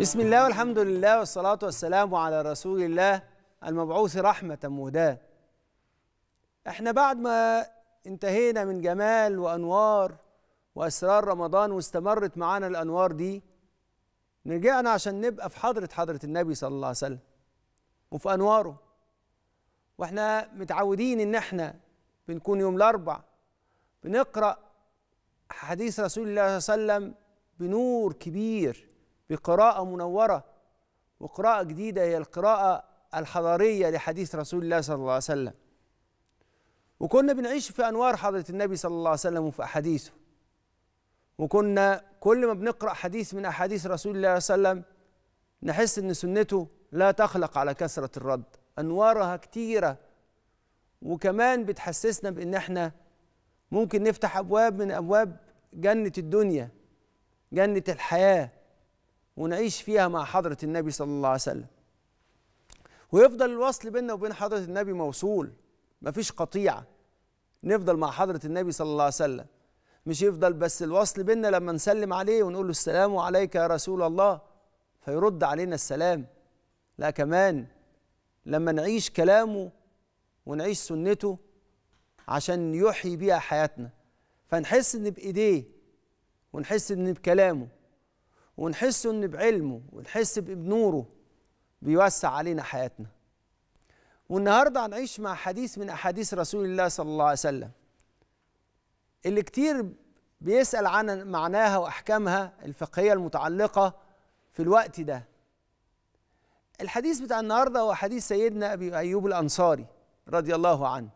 بسم الله والحمد لله والصلاة والسلام على رسول الله المبعوث رحمة مهدا احنا بعد ما انتهينا من جمال وأنوار وأسرار رمضان واستمرت معانا الأنوار دي رجعنا عشان نبقى في حضرة حضرة النبي صلى الله عليه وسلم وفي أنواره واحنا متعودين ان احنا بنكون يوم الأربع بنقرأ حديث رسول الله صلى الله عليه وسلم بنور كبير بقراءة منورة وقراءة جديدة هي القراءة الحضارية لحديث رسول الله صلى الله عليه وسلم وكنا بنعيش في أنوار حضرة النبي صلى الله عليه وسلم وفي أحاديثه وكنا كل ما بنقرأ حديث من أحاديث رسول الله صلى الله عليه وسلم نحس إن سنته لا تخلق على كثرة الرد أنوارها كتيرة وكمان بتحسسنا بإن احنا ممكن نفتح أبواب من أبواب جنه الدنيا جنه الحياه ونعيش فيها مع حضره النبي صلى الله عليه وسلم ويفضل الوصل بيننا وبين حضره النبي موصول مفيش قطيعه نفضل مع حضره النبي صلى الله عليه وسلم مش يفضل بس الوصل بيننا لما نسلم عليه ونقول له السلام عليك يا رسول الله فيرد علينا السلام لا كمان لما نعيش كلامه ونعيش سنته عشان يحيي بيها حياتنا فنحس ان بايديه ونحس ان بكلامه ونحس ان بعلمه ونحس بنوره بيوسع علينا حياتنا والنهارده هنعيش مع حديث من احاديث رسول الله صلى الله عليه وسلم اللي كتير بيسال عن معناها واحكامها الفقهيه المتعلقه في الوقت ده الحديث بتاع النهارده هو حديث سيدنا ابي ايوب الانصاري رضي الله عنه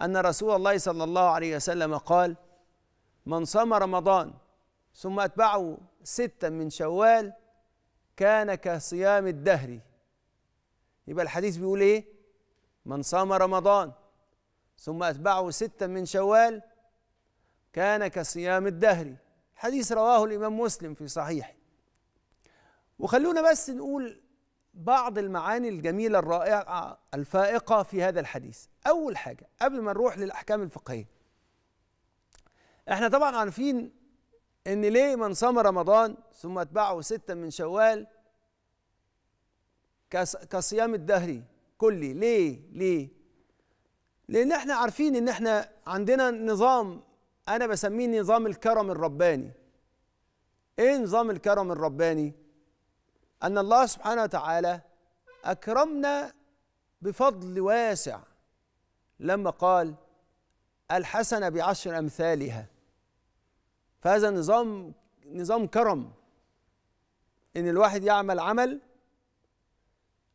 ان رسول الله صلى الله عليه وسلم قال من صام رمضان ثم أتبعه ستا من شوال كان كصيام الدهر يبقى الحديث بيقول إيه من صام رمضان ثم أتبعه ستا من شوال كان كصيام الدهر حديث رواه الإمام مسلم في صحيحه وخلونا بس نقول بعض المعاني الجميلة الرائعة الفائقة في هذا الحديث أول حاجة قبل ما نروح للأحكام الفقهية احنا طبعا عارفين ان ليه من صام رمضان ثم اتبعه ستا من شوال كصيام الدهري كلي ليه ليه لان احنا عارفين ان احنا عندنا نظام انا بسميه نظام الكرم الرباني ايه نظام الكرم الرباني ان الله سبحانه وتعالى اكرمنا بفضل واسع لما قال الحسنه بعشر امثالها فهذا نظام نظام كرم ان الواحد يعمل عمل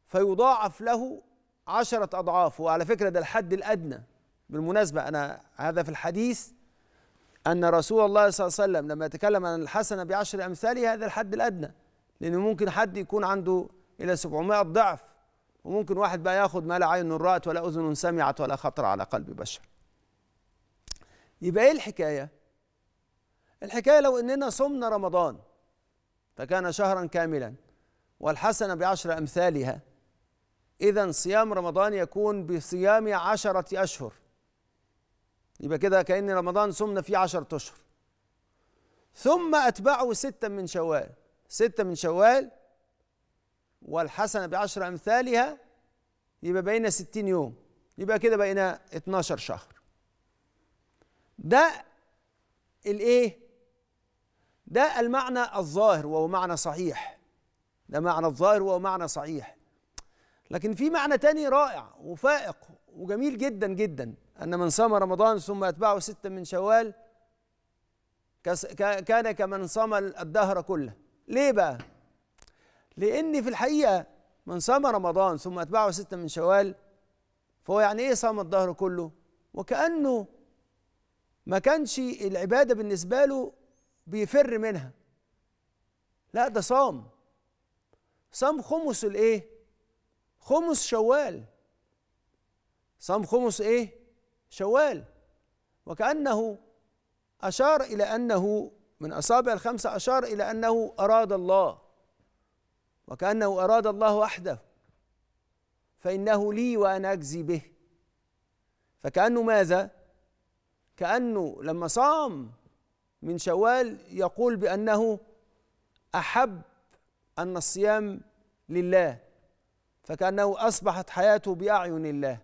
فيضاعف له عشرة أضعاف وعلى فكرة ده الحد الأدنى بالمناسبة أنا هذا في الحديث أن رسول الله صلى الله عليه وسلم لما يتكلم عن الحسنة بعشر امثالها هذا الحد الأدنى لأن ممكن حد يكون عنده إلى 700 ضعف وممكن واحد بقى ياخد ما لا عين رأت ولا أذن سمعت ولا خطر على قلب بشر يبقى إيه الحكاية؟ الحكاية لو أننا صمنا رمضان فكان شهرا كاملا والحسنة بعشر أمثالها إذا صيام رمضان يكون بصيام عشرة أشهر يبقى كده كأن رمضان صمنا فيه عشرة أشهر ثم أتبعه ستة من شوال ستة من شوال والحسنة بعشر أمثالها يبقى بقينا ستين يوم يبقى كده بقينا اتناشر شهر ده الايه ده المعنى الظاهر وهو معنى صحيح ده معنى الظاهر وهو معنى صحيح لكن في معنى تاني رائع وفائق وجميل جدا جدا أن من صام رمضان ثم أتبعه ستة من شوال كان كمن صام الدهر كله ليه بقى؟ لأن في الحقيقة من صام رمضان ثم أتبعه ستة من شوال فهو يعني إيه صام الدهر كله؟ وكأنه ما كانش العبادة بالنسبة له بيفر منها لا ده صام صام خمس الايه خمس شوال صام خمس ايه شوال وكأنه أشار إلى أنه من أصابع الخمسة أشار إلى أنه أراد الله وكأنه أراد الله وحده فإنه لي وأنا أجزي به فكأنه ماذا؟ كأنه لما صام من شوال يقول بأنه أحب أن الصيام لله فكأنه أصبحت حياته بأعين الله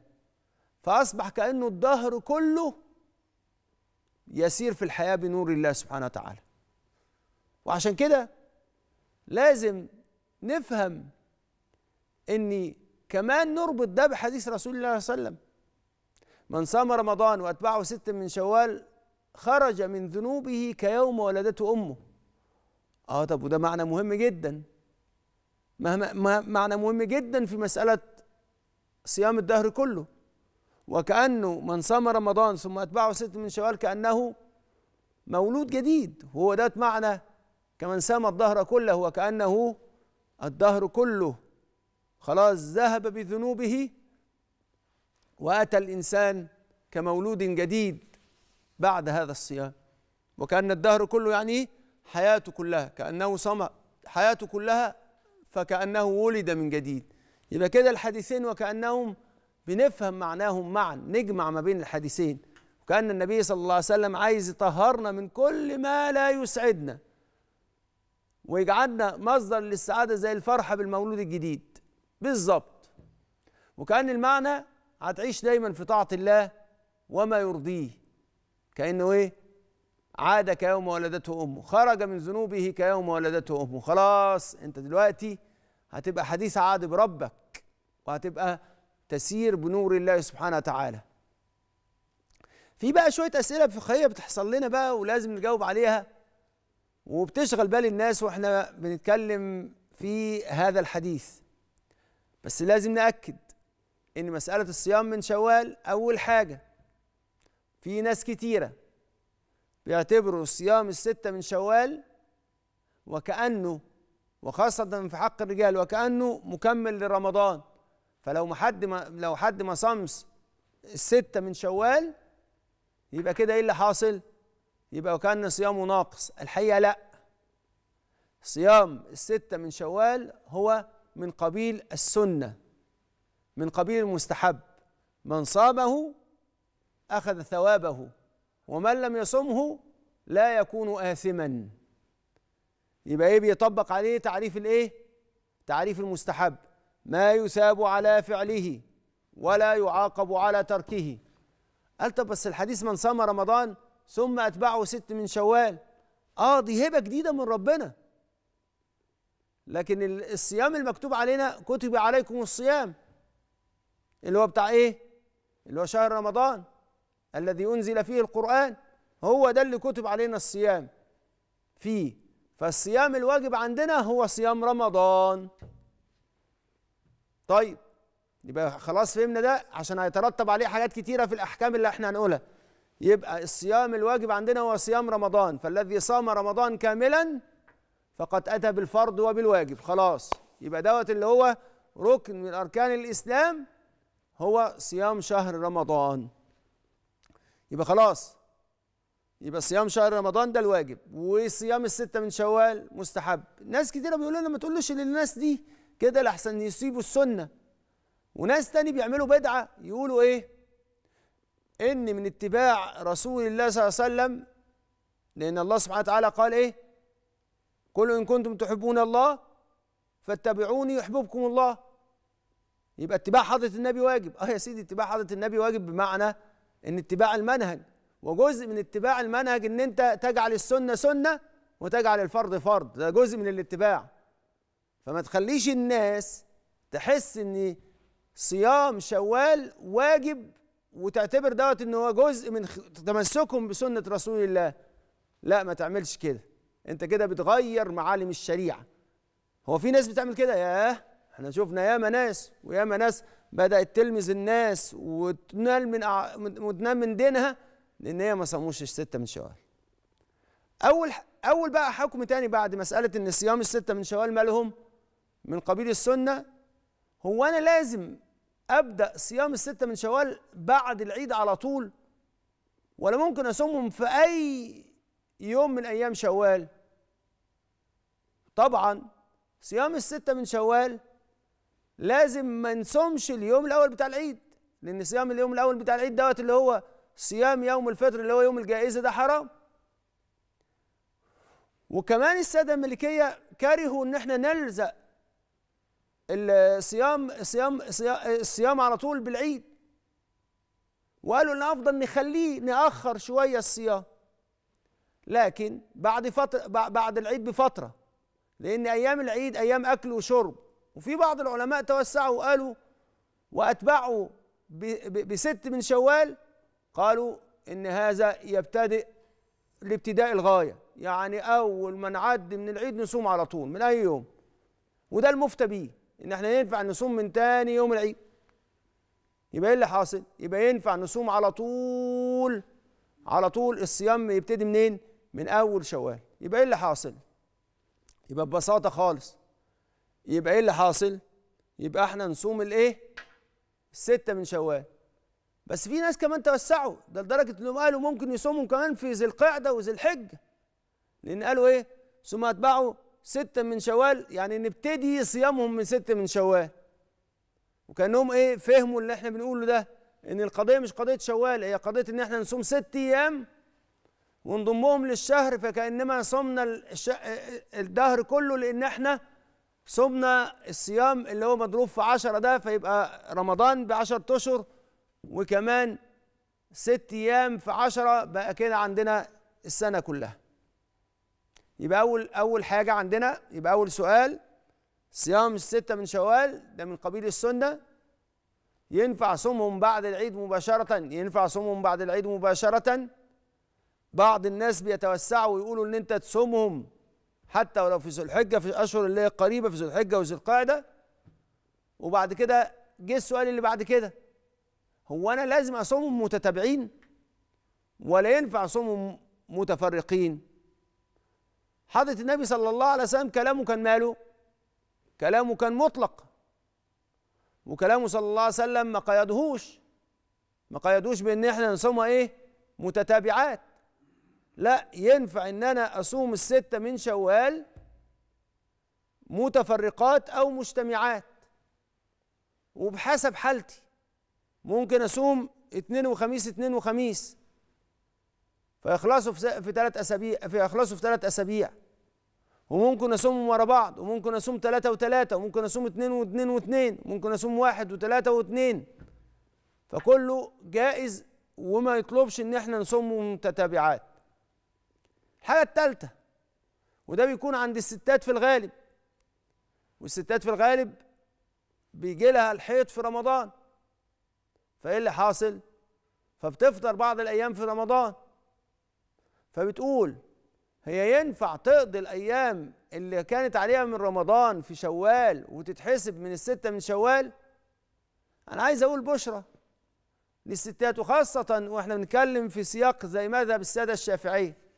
فأصبح كأنه الدهر كله يسير في الحياة بنور الله سبحانه وتعالى وعشان كده لازم نفهم ان كمان نربط ده بحديث رسول الله صلى الله عليه وسلم من صام رمضان واتبعه ست من شوال خرج من ذنوبه كيوم ولدته امه اه طب وده معنى مهم جدا مهما معنى مهم جدا في مساله صيام الدهر كله وكانه من صام رمضان ثم اتبعه ست من شوال كانه مولود جديد هو ده معنى كمن سام الدهر كله وكأنه الدهر كله خلاص ذهب بذنوبه وأتى الإنسان كمولود جديد بعد هذا الصيام وكأن الدهر كله يعني حياته كلها كأنه صمى حياته كلها فكأنه ولد من جديد يبقى كده الحديثين وكأنهم بنفهم معناهم معا نجمع ما بين الحديثين وكأن النبي صلى الله عليه وسلم عايز يطهرنا من كل ما لا يسعدنا ويجعلنا مصدر للسعادة زي الفرحة بالمولود الجديد بالظبط وكأن المعنى هتعيش دايما في طاعة الله وما يرضيه كأنه إيه عاد كيوم ولدته أمه خرج من ذنوبه كيوم ولدته أمه خلاص أنت دلوقتي هتبقى حديث عهد بربك وهتبقى تسير بنور الله سبحانه وتعالى في بقى شوية أسئلة فقهية بتحصل لنا بقى ولازم نجاوب عليها وبتشغل بال الناس واحنا بنتكلم في هذا الحديث بس لازم نأكد إن مسألة الصيام من شوال أول حاجة في ناس كتيرة بيعتبروا صيام الستة من شوال وكأنه وخاصة في حق الرجال وكأنه مكمل لرمضان فلو ما حد ما لو حد ما صامس الستة من شوال يبقى كده ايه اللي حاصل؟ يبقى وكأن صيامه ناقص الحقيقة لأ صيام الستة من شوال هو من قبيل السنة من قبيل المستحب من صامه أخذ ثوابه ومن لم يصمه لا يكون آثما يبقى إيه بيطبق عليه تعريف الإيه؟ تعريف المستحب ما يثاب على فعله ولا يعاقب على تركه قال طب بس الحديث من صام رمضان ثم أتبعه ست من شوال آه دي هبة جديدة من ربنا لكن الصيام المكتوب علينا كتب عليكم الصيام اللي هو بتاع إيه؟ اللي هو شهر رمضان الذي أنزل فيه القرآن هو ده اللي كتب علينا الصيام فيه فالصيام الواجب عندنا هو صيام رمضان طيب يبقى خلاص فهمنا ده عشان هيترتب عليه حاجات كتيرة في الأحكام اللي احنا هنقولها يبقى الصيام الواجب عندنا هو صيام رمضان فالذي صام رمضان كاملا فقد أتى بالفرض وبالواجب خلاص يبقى دوت اللي هو ركن من أركان الإسلام هو صيام شهر رمضان يبقى خلاص يبقى صيام شهر رمضان ده الواجب وصيام الستة من شوال مستحب ناس كتيرة بيقولوا لنا ما تقولوش للناس دي كده لحسن يصيبوا السنة وناس تاني بيعملوا بدعة يقولوا ايه ان من اتباع رسول الله صلى الله عليه وسلم لان الله سبحانه وتعالى قال ايه قل ان كنتم تحبون الله فاتبعوني يحببكم الله يبقى اتباع حضرة النبي واجب اه يا سيدي اتباع حضرة النبي واجب بمعنى ان اتباع المنهج وجزء من اتباع المنهج ان انت تجعل السنه سنه وتجعل الفرض فرض ده جزء من الاتباع فما تخليش الناس تحس ان صيام شوال واجب وتعتبر دوت ان هو جزء من تمسكهم بسنه رسول الله لا ما تعملش كده انت كده بتغير معالم الشريعه هو في ناس بتعمل كده ياه احنا شفنا ياما ناس وياما ناس بدات تلمز الناس وتنال من وتنال وتنام من دينها لان هي ما صاموش السته من شوال اول اول بقى حكم تاني بعد مساله ان صيام السته من شوال مالهم من قبيل السنه هو انا لازم ابدا صيام السته من شوال بعد العيد على طول ولا ممكن اصومهم في اي يوم من ايام شوال طبعا صيام الستة من شوال لازم ما نصومش اليوم الاول بتاع العيد لان صيام اليوم الاول بتاع العيد دوت اللي هو صيام يوم الفطر اللي هو يوم الجائزه ده حرام وكمان الساده الملكيه كرهوا ان احنا نلزق الصيام صيام الصيام على طول بالعيد وقالوا ان افضل نخليه ناخر شويه الصيام لكن بعد فتره بعد العيد بفتره لان ايام العيد ايام اكل وشرب وفي بعض العلماء توسعوا وقالوا وأتبعوا بست من شوال قالوا إن هذا يبتدئ لابتداء الغاية يعني أول ما نعدي من العيد نصوم على طول من أي يوم وده المفتى بيه إن احنا ينفع نصوم من تاني يوم العيد يبقى إيه اللي حاصل؟ يبقى ينفع نصوم على طول على طول الصيام يبتدي منين؟ من أول شوال يبقى إيه اللي حاصل؟ يبقى ببساطة خالص يبقى ايه اللي حاصل يبقى احنا نصوم الايه الستة من شوال بس في ناس كمان توسعوا ده لدرجة انهم قالوا ممكن يصوموا كمان في ذي القعدة وذي الحجة لأن قالوا إيه؟ ثم أتبعوا ستة من شوال يعني نبتدي صيامهم من ستة من شوال وكأنهم إيه فهموا اللي إحنا بنقوله ده إن القضية مش قضية شوال هي قضية إن إحنا نصوم ست أيام ونضمهم للشهر فكأنما صمنا الدهر كله لأن إحنا صمنا الصيام اللي هو مضروب في عشرة ده فيبقى رمضان بعشرة أشهر وكمان ست أيام في عشرة بقى كده عندنا السنة كلها يبقى أول أول حاجة عندنا يبقى أول سؤال صيام الستة من شوال ده من قبيل السنة ينفع صومهم بعد العيد مباشرة ينفع صومهم بعد العيد مباشرة بعض الناس بيتوسعوا ويقولوا إن أنت تصومهم حتى ولو في ذو الحجه في الاشهر اللي هي قريبه في ذو الحجه وذو القعده وبعد كده جه السؤال اللي بعد كده هو انا لازم اصومهم متتابعين ولا ينفع اصومهم متفرقين حضرة النبي صلى الله عليه وسلم كلامه كان ماله كلامه كان مطلق وكلامه صلى الله عليه وسلم ما قيدهوش ما قيدوش بان احنا نصومها ايه متتابعات لا ينفع ان انا اصوم الستة من شوال متفرقات او مجتمعات وبحسب حالتي ممكن اصوم اثنين وخميس اثنين وخميس فيخلصوا في ثلاث اسابيع فيخلصوا في ثلاث اسابيع وممكن اصومهم ورا بعض وممكن اصوم ثلاثة وثلاثة وممكن اصوم اثنين واثنين واثنين ممكن اصوم واحد وثلاثة واثنين فكله جائز وما يطلبش ان احنا نصوم متتابعات الحاجة التالتة وده بيكون عند الستات في الغالب والستات في الغالب بيجي لها الحيض في رمضان فايه اللي حاصل فبتفطر بعض الايام في رمضان فبتقول هي ينفع تقضي الايام اللي كانت عليها من رمضان في شوال وتتحسب من الستة من شوال انا عايز اقول بشرى للستات وخاصة واحنا بنتكلم في سياق زي مذهب السادة الشافعية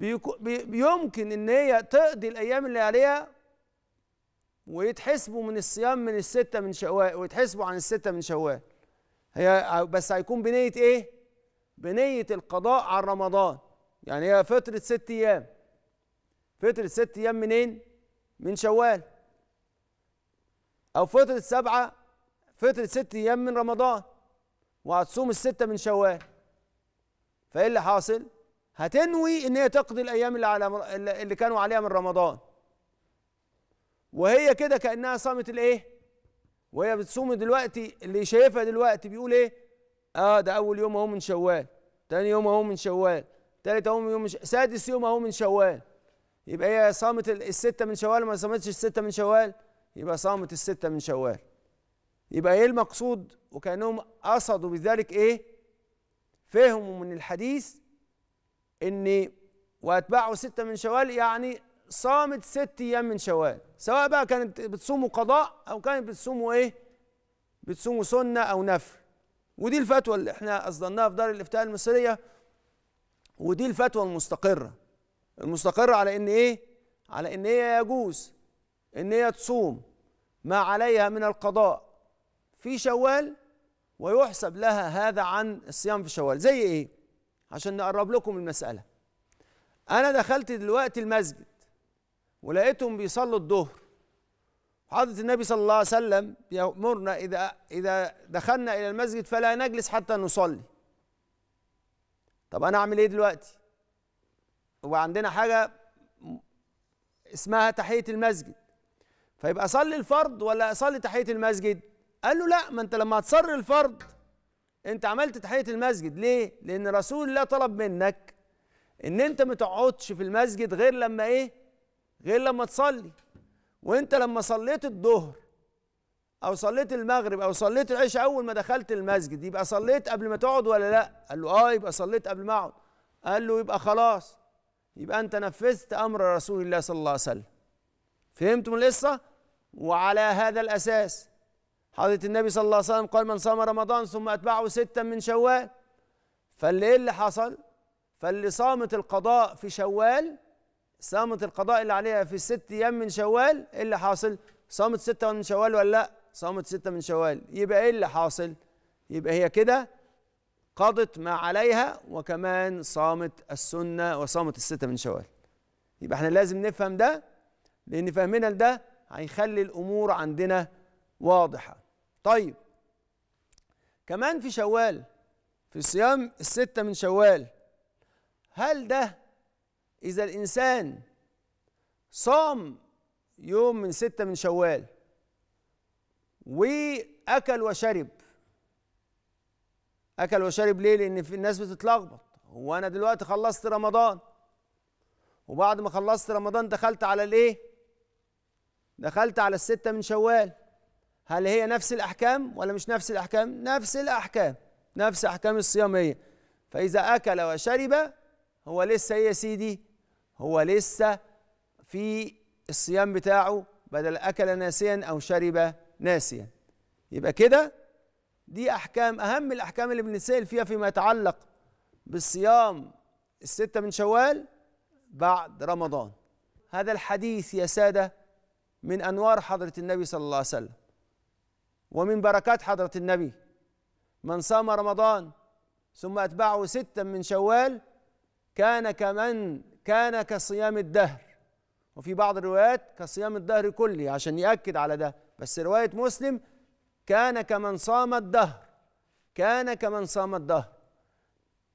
يمكن ان هي تقضي الايام اللي عليها ويتحسبوا من الصيام من الستة من شوال ويتحسبوا عن الستة من شوال هي بس هيكون بنية ايه؟ بنية القضاء عن رمضان يعني هي فترة ست ايام فترة ست ايام منين؟ من شوال او فترة سبعة فترة ست ايام من رمضان وهتصوم الستة من شوال فايه اللي حاصل؟ هتنوي ان هي تقضي الايام اللي على اللي كانوا عليها من رمضان وهي كده كانها صامت الايه وهي بتصوم دلوقتي اللي شايفها دلوقتي بيقول ايه اه ده اول يوم اهو من شوال تاني يوم اهو من شوال تالت اهو من يوم ش... سادس يوم اهو من شوال يبقى هي صامت الستة من شوال ما صامتش الستة من شوال يبقى صامت الستة من شوال يبقى ايه المقصود وكانهم قصدوا بذلك ايه فهموا من الحديث إني وأتباعه ستة من شوال يعني صامت ست أيام من شوال سواء بقى كانت بتصوموا قضاء أو كانت بتصوموا إيه بتصوموا سنة أو نفل ودي الفتوى اللي احنا أصدرناها في دار الإفتاء المصرية ودي الفتوى المستقرة المستقرة على إن إيه على إن هي إيه يجوز إن هي إيه تصوم ما عليها من القضاء في شوال ويحسب لها هذا عن الصيام في شوال زي إيه عشان نقرب لكم المسألة أنا دخلت دلوقتي المسجد ولقيتهم بيصلوا الظهر حضرة النبي صلى الله عليه وسلم يأمرنا إذا إذا دخلنا إلى المسجد فلا نجلس حتى نصلي طب أنا أعمل إيه دلوقتي؟ وعندنا عندنا حاجة اسمها تحية المسجد فيبقى أصلي الفرض ولا أصلي تحية المسجد؟ قال له لا ما أنت لما هتصلي الفرض انت عملت تحيه المسجد ليه لان رسول الله طلب منك ان انت ما تقعدش في المسجد غير لما ايه غير لما تصلي وانت لما صليت الظهر او صليت المغرب او صليت العشاء اول ما دخلت المسجد يبقى صليت قبل ما تقعد ولا لا قال له اه يبقى صليت قبل ما اقعد قال له يبقى خلاص يبقى انت نفذت امر رسول الله صلى الله عليه وسلم فهمتم القصه وعلى هذا الاساس حضرة النبي صلى الله عليه وسلم قال من صام رمضان ثم أتبعه ستا من شوال فاللي إيه اللي حصل فاللي صامت القضاء في شوال صامت القضاء اللي عليها في الست أيام من شوال إيه اللي حاصل صامت ستة من شوال ولا لأ صامت ستة من شوال يبقى إيه اللي حاصل يبقى هي كده قضت ما عليها وكمان صامت السنة وصامت الستة من شوال يبقى احنا لازم نفهم ده لأن فهمنا لده هيخلي الأمور عندنا واضحة طيب كمان في شوال في صيام الستة من شوال هل ده إذا الإنسان صام يوم من ستة من شوال وأكل وشرب أكل وشرب ليه؟ لأن في الناس بتتلخبط هو أنا دلوقتي خلصت رمضان وبعد ما خلصت رمضان دخلت على الإيه؟ دخلت على الستة من شوال هل هي نفس الأحكام ولا مش نفس الأحكام؟ نفس الأحكام نفس أحكام الصيام هي فإذا أكل وشرب هو لسه إيه يا سيدي؟ هو لسه في الصيام بتاعه بدل أكل ناسيا أو شرب ناسيا يبقى كده دي أحكام أهم الأحكام اللي بنتسأل فيها فيما يتعلق بالصيام الستة من شوال بعد رمضان هذا الحديث يا سادة من أنوار حضرة النبي صلى الله عليه وسلم ومن بركات حضرة النبي من صام رمضان ثم أتبعه ستا من شوال كان كمن كان كصيام الدهر وفي بعض الروايات كصيام الدهر كله عشان يأكد على ده بس رواية مسلم كان كمن صام الدهر كان كمن صام الدهر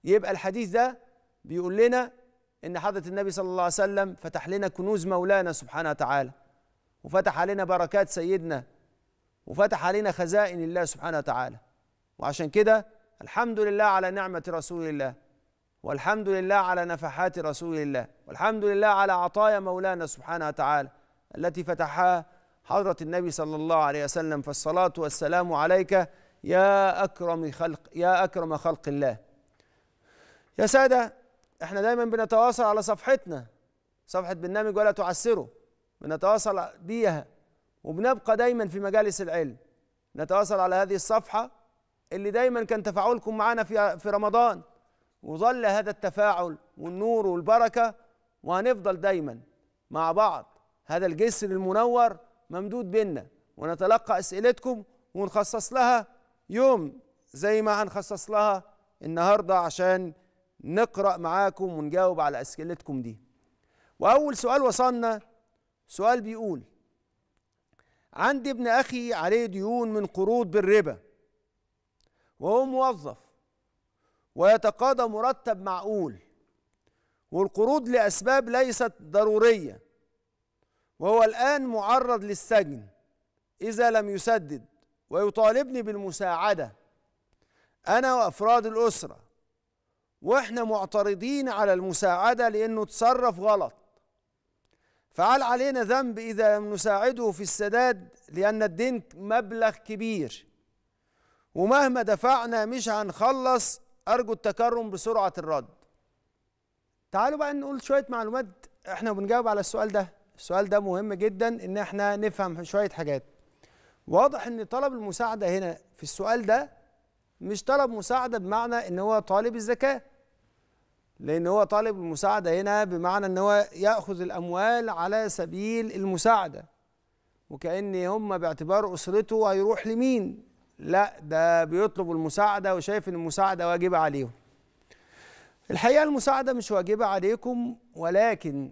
يبقى الحديث ده بيقول لنا ان حضرة النبي صلى الله عليه وسلم فتح لنا كنوز مولانا سبحانه وتعالى وفتح علينا بركات سيدنا وفتح علينا خزائن الله سبحانه وتعالى وعشان كده الحمد لله على نعمة رسول الله والحمد لله على نفحات رسول الله والحمد لله على عطايا مولانا سبحانه وتعالى التي فتحها حضرة النبي صلى الله عليه وسلم فالصلاة والسلام عليك يا أكرم خلق يا أكرم خلق الله يا سادة احنا دايما بنتواصل على صفحتنا صفحة برنامج ولا تعسره بنتواصل بيها وبنبقى دايما في مجالس العلم نتواصل على هذه الصفحة اللي دايما كان تفاعلكم معنا في في رمضان وظل هذا التفاعل والنور والبركة وهنفضل دايما مع بعض هذا الجسر المنور ممدود بينا ونتلقى أسئلتكم ونخصص لها يوم زي ما هنخصص لها النهاردة عشان نقرأ معاكم ونجاوب على أسئلتكم دي وأول سؤال وصلنا سؤال بيقول عندي ابن اخي عليه ديون من قروض بالربا وهو موظف ويتقاضى مرتب معقول والقروض لاسباب ليست ضروريه وهو الان معرض للسجن اذا لم يسدد ويطالبني بالمساعده انا وافراد الاسره واحنا معترضين على المساعده لانه تصرف غلط فعل علينا ذنب إذا لم نساعده في السداد لأن الدين مبلغ كبير ومهما دفعنا مش هنخلص أرجو التكرم بسرعة الرد تعالوا بقى نقول شوية معلومات احنا بنجاوب على السؤال ده السؤال ده مهم جدا ان احنا نفهم شوية حاجات واضح ان طلب المساعدة هنا في السؤال ده مش طلب مساعدة بمعنى ان هو طالب الزكاة لأن هو طالب المساعدة هنا بمعنى أن هو يأخذ الأموال على سبيل المساعدة وكأن هم باعتبار أسرته هيروح لمين لا ده بيطلب المساعدة وشايف أن المساعدة واجبة عليهم الحقيقة المساعدة مش واجبة عليكم ولكن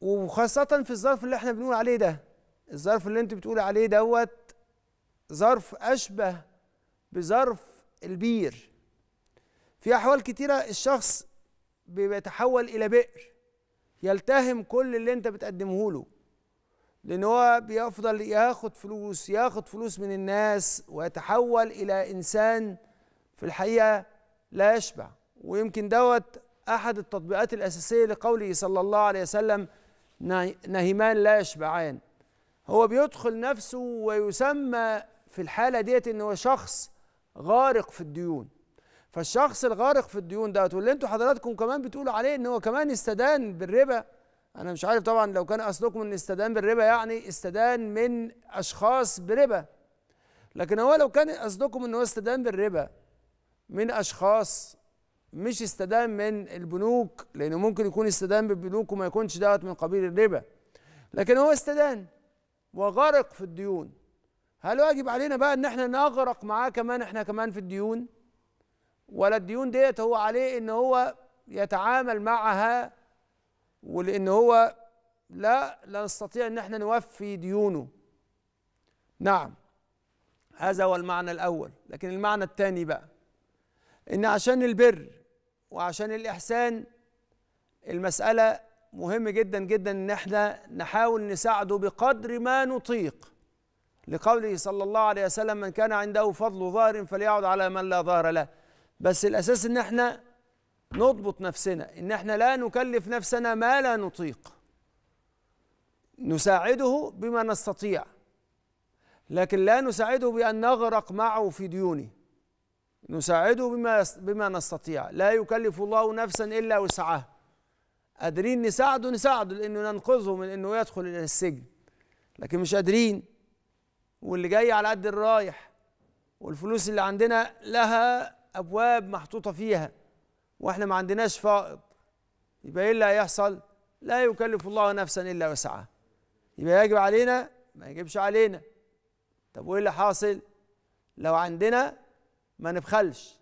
وخاصة في الظرف اللي احنا بنقول عليه ده الظرف اللي انت بتقول عليه دوت ظرف أشبه بظرف البير في احوال كتيره الشخص بيتحول الى بئر يلتهم كل اللي انت بتقدمه له لان هو بيفضل ياخد فلوس ياخد فلوس من الناس ويتحول الى انسان في الحقيقه لا يشبع ويمكن دوت احد التطبيقات الاساسيه لقوله صلى الله عليه وسلم نهمان لا يشبعان هو بيدخل نفسه ويسمى في الحاله ديت ان هو شخص غارق في الديون فالشخص الغارق في الديون دوت واللي انتوا حضراتكم كمان بتقولوا عليه ان هو كمان استدان بالربا انا مش عارف طبعا لو كان قصدكم ان استدان بالربا يعني استدان من اشخاص بربا لكن هو لو كان قصدكم ان هو استدان بالربا من اشخاص مش استدان من البنوك لانه ممكن يكون استدان بالبنوك وما يكونش دوت من قبيل الربا لكن هو استدان وغرق في الديون هل واجب علينا بقى ان احنا نغرق معاه كمان احنا كمان في الديون ولا الديون ديت هو عليه ان هو يتعامل معها ولان هو لا لا نستطيع ان احنا نوفي ديونه نعم هذا هو المعنى الاول لكن المعنى الثاني بقى ان عشان البر وعشان الاحسان المساله مهم جدا جدا ان احنا نحاول نساعده بقدر ما نطيق لقوله صلى الله عليه وسلم من كان عنده فضل ظاهر فليعد على من لا ظاهر له بس الاساس ان احنا نضبط نفسنا ان احنا لا نكلف نفسنا ما لا نطيق نساعده بما نستطيع لكن لا نساعده بان نغرق معه في ديونه نساعده بما بما نستطيع لا يكلف الله نفسا الا وسعها قادرين نساعده نساعده لانه ننقذه من انه يدخل الى السجن لكن مش قادرين واللي جاي على قد الرايح والفلوس اللي عندنا لها ابواب محطوطه فيها واحنا ما عندناش فائض يبقى ايه اللي هيحصل لا يكلف الله نفسا الا وسعها يبقى يجب علينا ما يجبش علينا طب وايه اللي حاصل لو عندنا ما نبخلش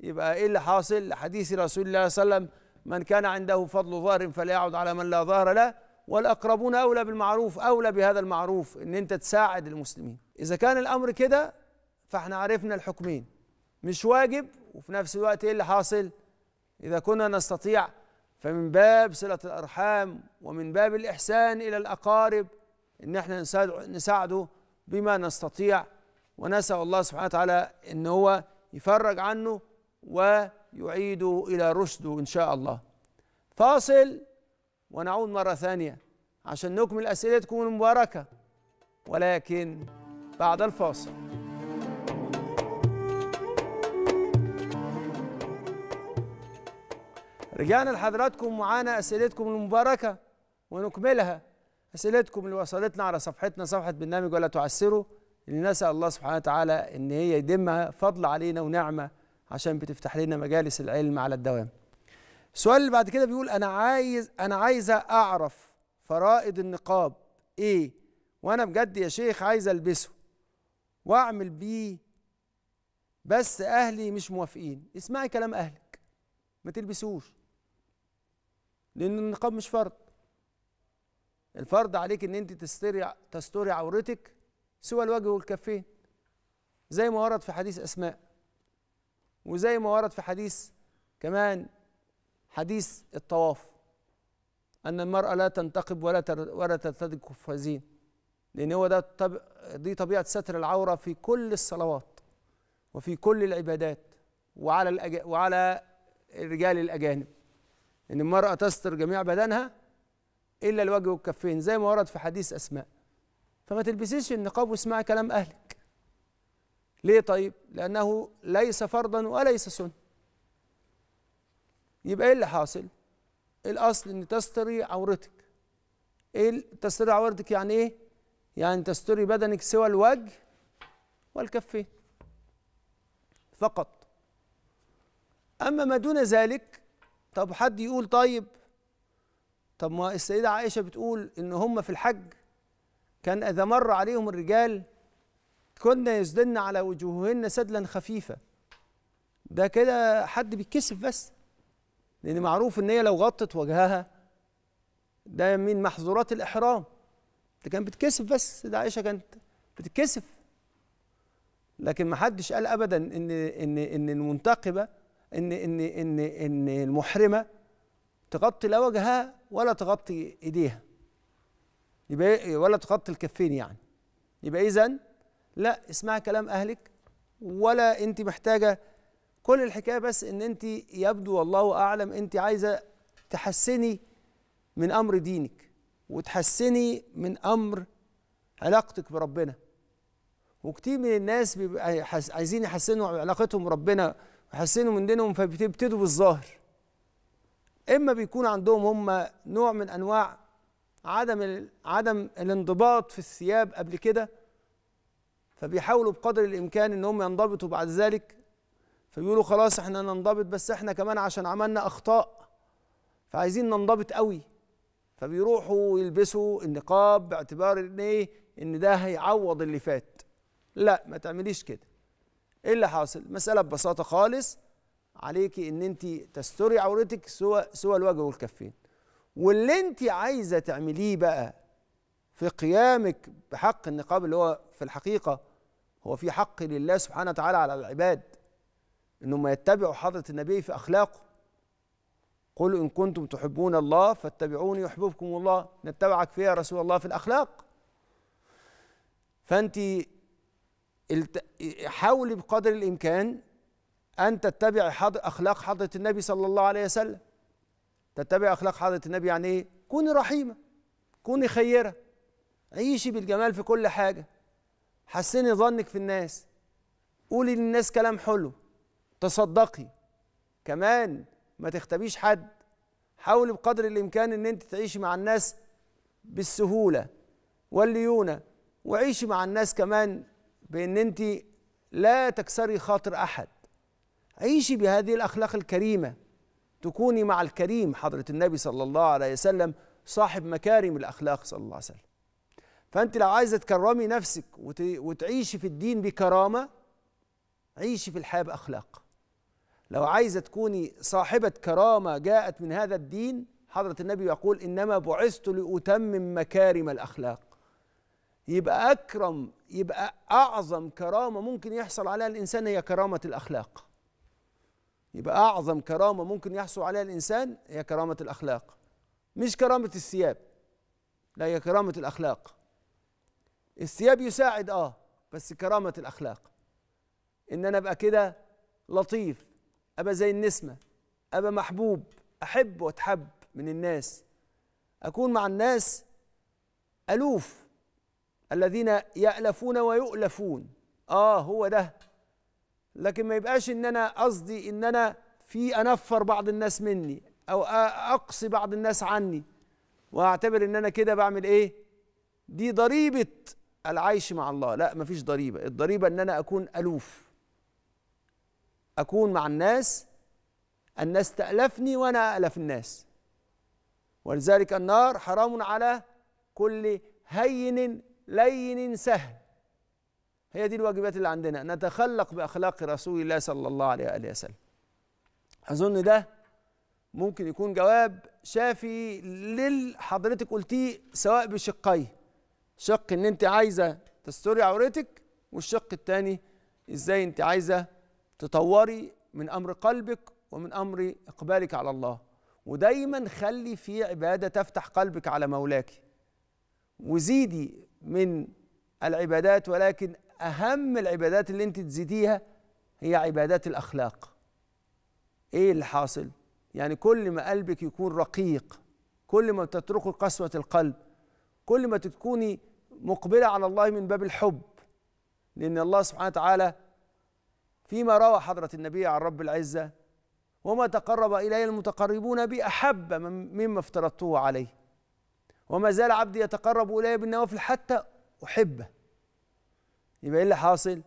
يبقى ايه اللي حاصل لحديث رسول الله صلى الله عليه وسلم من كان عنده فضل ظهر فليعد على من لا ظهر له والاقربون اولى بالمعروف اولى بهذا المعروف ان انت تساعد المسلمين اذا كان الامر كده فاحنا عرفنا الحكمين مش واجب وفي نفس الوقت ايه اللي حاصل اذا كنا نستطيع فمن باب صله الارحام ومن باب الاحسان الى الاقارب ان احنا نساعده بما نستطيع ونسال الله سبحانه وتعالى ان هو يفرج عنه ويعيده الى رشده ان شاء الله فاصل ونعود مره ثانيه عشان نكمل اسئلتكم المباركه ولكن بعد الفاصل رجعنا لحضراتكم ومعانا اسئلتكم المباركه ونكملها اسئلتكم اللي وصلتنا على صفحتنا صفحه برنامج ولا تعسروا اللي نسال الله سبحانه وتعالى ان هي يديمها فضل علينا ونعمه عشان بتفتح لنا مجالس العلم على الدوام السؤال اللي بعد كده بيقول انا عايز انا عايزه اعرف فرائض النقاب ايه وانا بجد يا شيخ عايز البسه واعمل بيه بس اهلي مش موافقين اسمعي كلام اهلك ما تلبسوش لان النقاب مش فرض الفرض عليك ان انت تستري تستري عورتك سوى الوجه والكفين زي ما ورد في حديث اسماء وزي ما ورد في حديث كمان حديث الطواف ان المراه لا تنتقب ولا ولا ترتدي قفازين لان هو ده طب دي طبيعه ستر العوره في كل الصلوات وفي كل العبادات وعلى وعلى الرجال الاجانب ان المرأة تستر جميع بدنها الا الوجه والكفين زي ما ورد في حديث اسماء فما تلبسيش النقاب واسمعي كلام اهلك ليه طيب لانه ليس فرضا وليس سنة يبقى ايه اللي حاصل الاصل ان تستري عورتك ايه تستري عورتك يعني ايه يعني تستري بدنك سوى الوجه والكفين فقط اما ما دون ذلك طب حد يقول طيب طب ما السيدة عائشة بتقول إن هم في الحج كان إذا مر عليهم الرجال كنا يسدلن على وجوههن سدلا خفيفة ده كده حد بيتكسف بس لأن معروف إن هي لو غطت وجهها ده من محظورات الإحرام ده كان بتكسف بس السيدة عائشة كانت بتتكسف لكن ما حدش قال أبدا إن إن إن المنتقبة ان ان ان ان المحرمه تغطي لا وجهها ولا تغطي ايديها يبقى إيه، ولا تغطي الكفين يعني يبقى اذا لا اسمعي كلام اهلك ولا انت محتاجه كل الحكايه بس ان انت يبدو والله اعلم انت عايزه تحسني من امر دينك وتحسني من امر علاقتك بربنا وكتير من الناس بيبقى عايزين يحسنوا علاقتهم بربنا محسنهم من دينهم فبتبتدوا بالظاهر اما بيكون عندهم هم نوع من انواع عدم عدم الانضباط في الثياب قبل كده فبيحاولوا بقدر الامكان ان هم ينضبطوا بعد ذلك فبيقولوا خلاص احنا ننضبط بس احنا كمان عشان عملنا اخطاء فعايزين ننضبط قوي فبيروحوا يلبسوا النقاب باعتبار ان ايه ان ده هيعوض اللي فات لا ما تعمليش كده ايه اللي حاصل مساله ببساطه خالص عليكي ان انت تستري عورتك سوى سوى الوجه والكفين واللي انت عايزه تعمليه بقى في قيامك بحق النقاب اللي هو في الحقيقه هو في حق لله سبحانه وتعالى على العباد انهم يتبعوا حضره النبي في اخلاقه قل ان كنتم تحبون الله فاتبعوني يحببكم الله نتبعك فيها رسول الله في الاخلاق فانت حاول بقدر الامكان ان تتبع حضر اخلاق حضره النبي صلى الله عليه وسلم تتبع اخلاق حضره النبي يعني ايه كوني رحيمه كوني خيره عيشي بالجمال في كل حاجه حسني ظنك في الناس قولي للناس كلام حلو تصدقي كمان ما تختبيش حد حاولي بقدر الامكان ان انت تعيشي مع الناس بالسهوله والليونه وعيشي مع الناس كمان بان انت لا تكسري خاطر احد عيشي بهذه الاخلاق الكريمه تكوني مع الكريم حضره النبي صلى الله عليه وسلم صاحب مكارم الاخلاق صلى الله عليه وسلم فانت لو عايزه تكرمي نفسك وتعيشي في الدين بكرامه عيشي في الحياه باخلاق لو عايزه تكوني صاحبه كرامه جاءت من هذا الدين حضره النبي يقول انما بعثت لاتمم مكارم الاخلاق يبقى اكرم يبقى اعظم كرامه ممكن يحصل عليها الانسان هي كرامه الاخلاق يبقى اعظم كرامه ممكن يحصل عليها الانسان هي كرامه الاخلاق مش كرامه الثياب لا هي كرامه الاخلاق الثياب يساعد اه بس كرامه الاخلاق ان انا ابقى كده لطيف ابقى زي النسمه ابقى محبوب احب واتحب من الناس اكون مع الناس الوف الذين يألفون ويؤلفون اه هو ده لكن ما يبقاش ان انا قصدي ان انا في انفر بعض الناس مني او اقصي بعض الناس عني واعتبر ان انا كده بعمل ايه دي ضريبه العيش مع الله لا مفيش ضريبه الضريبه ان انا اكون الوف اكون مع الناس الناس تالفني وانا الف الناس ولذلك النار حرام على كل هين لين سهل هي دي الواجبات اللي عندنا نتخلق باخلاق رسول الله صلى الله عليه واله وسلم اظن ده ممكن يكون جواب شافي للحضرتك قلتيه سواء بشقي شق ان انت عايزه تستري عورتك والشق الثاني ازاي انت عايزه تطوري من امر قلبك ومن امر اقبالك على الله ودايما خلي في عباده تفتح قلبك على مولاك وزيدي من العبادات ولكن اهم العبادات اللي انت تزيديها هي عبادات الاخلاق ايه اللي حاصل يعني كل ما قلبك يكون رقيق كل ما تترك قسوه القلب كل ما تكوني مقبله على الله من باب الحب لان الله سبحانه وتعالى فيما روى حضره النبي عن رب العزه وما تقرب الي المتقربون بأحب مما افترضته عليه وما زال عبدي يتقرب إلي بالنوافل حتى أحبه يبقى إيه اللي حاصل؟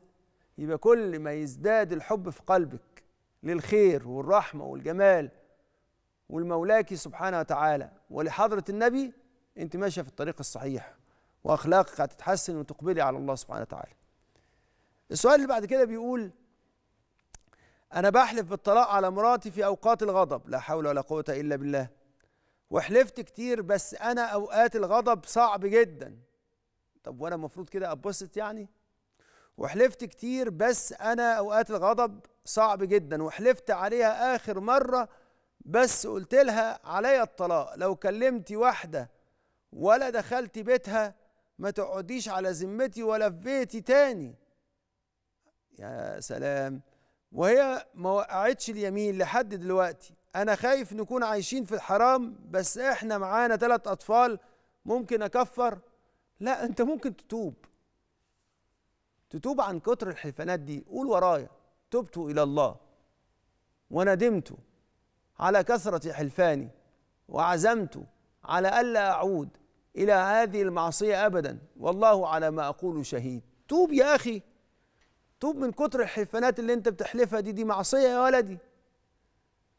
يبقى كل ما يزداد الحب في قلبك للخير والرحمة والجمال والمولاك سبحانه وتعالى ولحضرة النبي أنت ماشية في الطريق الصحيح وأخلاقك هتتحسن وتقبلي على الله سبحانه وتعالى السؤال اللي بعد كده بيقول أنا بحلف بالطلاق على مراتي في أوقات الغضب لا حول ولا قوة إلا بالله وحلفت كتير بس انا اوقات الغضب صعب جدا طب وانا المفروض كده اتبسط يعني وحلفت كتير بس انا اوقات الغضب صعب جدا وحلفت عليها اخر مره بس قلت لها عليا الطلاق لو كلمتي واحده ولا دخلت بيتها ما تقعديش على ذمتي ولا في بيتي تاني يا سلام وهي ما وقعتش اليمين لحد دلوقتي انا خايف نكون عايشين في الحرام بس احنا معانا ثلاث اطفال ممكن اكفر لا انت ممكن تتوب تتوب عن كتر الحلفانات دي قول ورايا تبت الى الله وندمت على كثرة حلفاني وعزمت على ألا أعود إلى هذه المعصية أبدا والله على ما أقول شهيد توب يا أخي توب من كتر الحلفانات اللي أنت بتحلفها دي دي معصية يا ولدي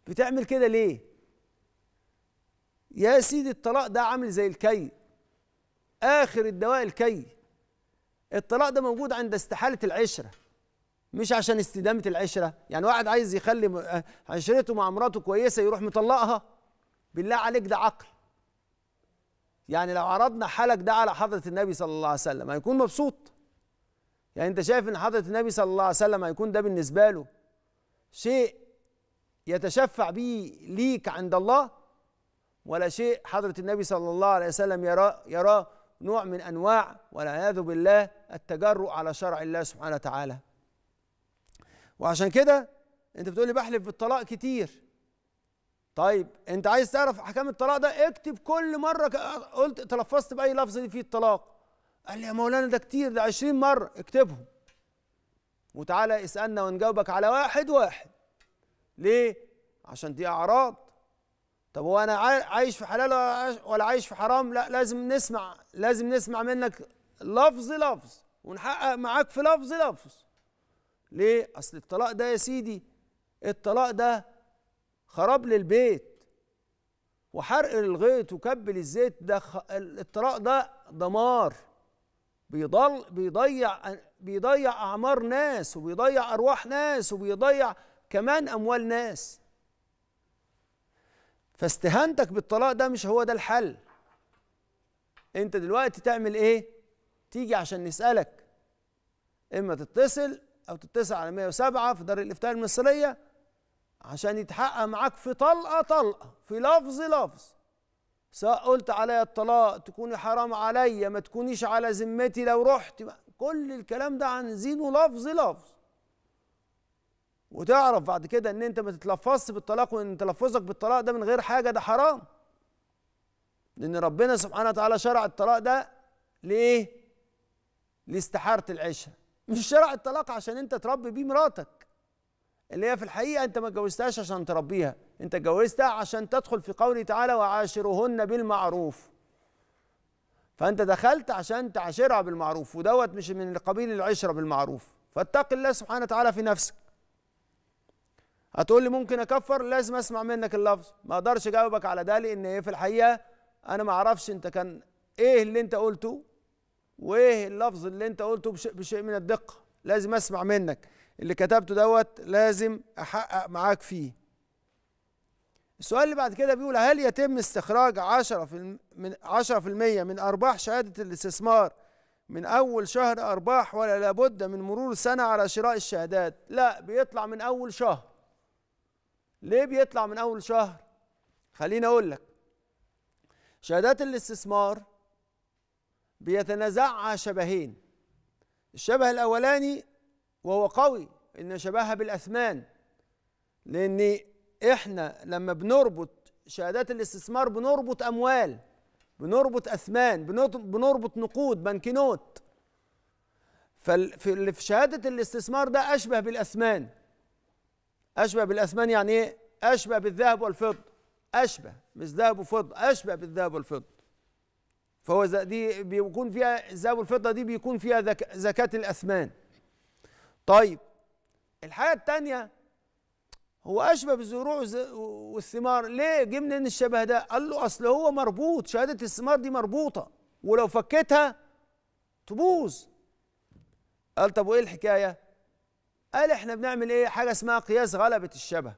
بتعمل كده ليه يا سيدي الطلاق ده عامل زي الكي اخر الدواء الكي الطلاق ده موجود عند استحاله العشره مش عشان استدامه العشره يعني واحد عايز يخلي آه، عشرته مع مراته كويسه يروح مطلقها بالله عليك ده عقل يعني لو عرضنا حالك ده على حضره النبي صلى الله عليه وسلم هيكون مبسوط يعني انت شايف ان حضره النبي صلى الله عليه وسلم هيكون ده بالنسبه له شيء يتشفع به ليك عند الله ولا شيء حضرة النبي صلى الله عليه وسلم يراه يراه نوع من أنواع والعياذ بالله التجرؤ على شرع الله سبحانه وتعالى وعشان كده أنت بتقول لي بحلف بالطلاق كتير طيب أنت عايز تعرف أحكام الطلاق ده اكتب كل مرة قلت تلفظت بأي لفظ فيه الطلاق قال لي يا مولانا ده كتير ده 20 مرة اكتبهم وتعالى اسألنا ونجاوبك على واحد واحد ليه عشان دي اعراض طب هو انا عايش في حلال ولا عايش في حرام لا لازم نسمع لازم نسمع منك لفظ لفظ ونحقق معاك في لفظ لفظ ليه اصل الطلاق ده يا سيدي الطلاق ده خراب للبيت وحرق للغيط وكبل الزيت ده الطلاق ده دمار بيضل بيضيع بيضيع اعمار ناس وبيضيع ارواح ناس وبيضيع كمان أموال ناس فاستهانتك بالطلاق ده مش هو ده الحل انت دلوقتي تعمل ايه تيجي عشان نسألك اما تتصل او تتصل على 107 في دار الافتاء المصرية عشان يتحقق معاك في طلقة طلقة في لفظ لفظ سواء قلت عليا الطلاق تكوني حرام عليا ما تكونيش على ذمتي لو رحت كل الكلام ده عن زينه لفظ لفظ وتعرف بعد كده ان انت ما تتلفظش بالطلاق وان تلفظك بالطلاق ده من غير حاجه ده حرام لان ربنا سبحانه وتعالى شرع الطلاق ده ليه لاستحاره العشره مش شرع الطلاق عشان انت تربي بيه مراتك اللي هي في الحقيقه انت ما اتجوزتهاش عشان تربيها انت اتجوزتها عشان تدخل في قوله تعالى وعاشرهن بالمعروف فانت دخلت عشان تعاشرها بالمعروف ودوت مش من قبيل العشره بالمعروف فاتق الله سبحانه وتعالى في نفسك هتقول لي ممكن اكفر لازم اسمع منك اللفظ ما اقدرش اجاوبك على ده لان ايه في الحقيقه انا ما اعرفش انت كان ايه اللي انت قلته وايه اللفظ اللي انت قلته بشيء, من الدقه لازم اسمع منك اللي كتبته دوت لازم احقق معاك فيه السؤال اللي بعد كده بيقول هل يتم استخراج 10 من 10% من ارباح شهاده الاستثمار من اول شهر ارباح ولا لابد من مرور سنه على شراء الشهادات لا بيطلع من اول شهر ليه بيطلع من اول شهر خليني اقول لك شهادات الاستثمار بيتنازعها شبهين الشبه الاولاني وهو قوي ان شبهها بالاثمان لان احنا لما بنربط شهادات الاستثمار بنربط اموال بنربط اثمان بنربط نقود بنكنوت فاللي في شهاده الاستثمار ده اشبه بالاثمان أشبه بالأثمان يعني إيه؟ أشبه بالذهب والفضة أشبه مش ذهب وفضة أشبه بالذهب والفضة فهو دي بيكون فيها الذهب والفضة دي بيكون فيها ذك... زكاة الأثمان طيب الحاجة الثانية هو أشبه بالزروع والثمار ليه جه منين الشبه ده قال له أصل هو مربوط شهادة الثمار دي مربوطة ولو فكيتها تبوظ قال طب وإيه الحكاية قال احنا بنعمل ايه حاجه اسمها قياس غلبه الشبه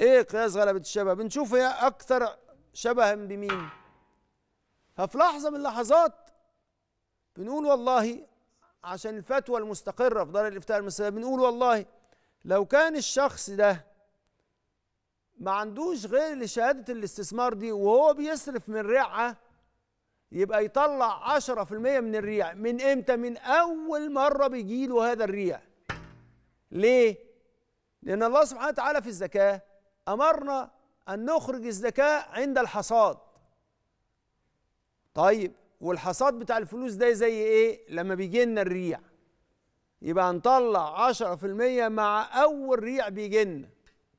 ايه قياس غلبه الشبه بنشوف هي اكثر شبها بمين ففي لحظه من اللحظات بنقول والله عشان الفتوى المستقره في دار الافتاء المصريه بنقول والله لو كان الشخص ده ما عندوش غير شهاده الاستثمار دي وهو بيصرف من ريعه يبقى يطلع 10% من الريع من امتى من اول مره بيجيله هذا الريع ليه؟ لأن الله سبحانه وتعالى في الزكاة أمرنا أن نخرج الزكاة عند الحصاد طيب والحصاد بتاع الفلوس ده زي إيه؟ لما بيجي لنا الريع يبقى هنطلع 10% مع أول ريع بيجي لنا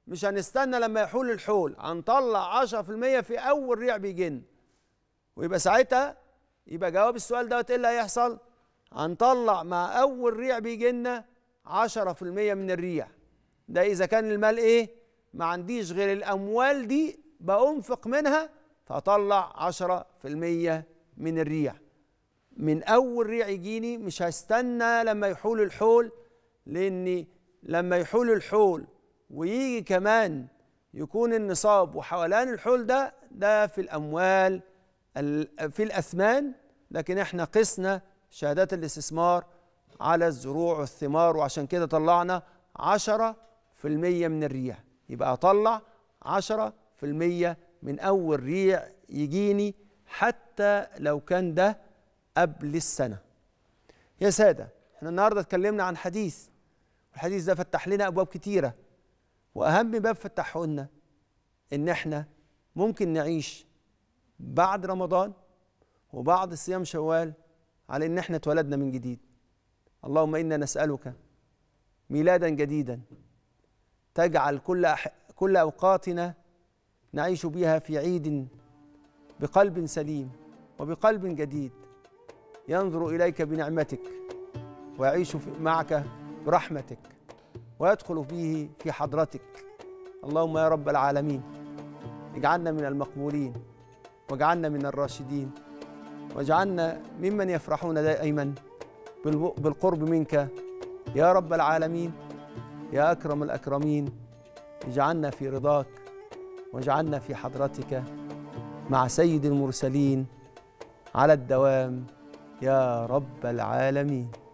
مش هنستنى لما يحول الحول هنطلع 10% في أول ريع بيجي لنا ويبقى ساعتها يبقى جواب السؤال دوت ايه اللي هيحصل؟ هنطلع مع أول ريع بيجي لنا 10% من الريع ده إذا كان المال إيه ما عنديش غير الأموال دي بأنفق منها فأطلع 10% من الريع من أول ريع يجيني مش هستنى لما يحول الحول لأني لما يحول الحول ويجي كمان يكون النصاب وحولان الحول ده ده في الأموال في الأثمان لكن احنا قسنا شهادات الاستثمار على الزروع والثمار وعشان كده طلعنا 10% من الريع يبقى أطلع 10% من أول ريع يجيني حتى لو كان ده قبل السنة يا سادة احنا النهاردة اتكلمنا عن حديث الحديث ده فتح لنا أبواب كتيرة وأهم باب فتحه لنا إن احنا ممكن نعيش بعد رمضان وبعد صيام شوال على إن احنا اتولدنا من جديد اللهم انا نسالك ميلادا جديدا تجعل كل أح... كل اوقاتنا نعيش بها في عيد بقلب سليم وبقلب جديد ينظر اليك بنعمتك ويعيش معك برحمتك ويدخل به في حضرتك اللهم يا رب العالمين اجعلنا من المقبولين واجعلنا من الراشدين واجعلنا ممن يفرحون دائما بالقرب منك يا رب العالمين يا أكرم الأكرمين اجعلنا في رضاك واجعلنا في حضرتك مع سيد المرسلين على الدوام يا رب العالمين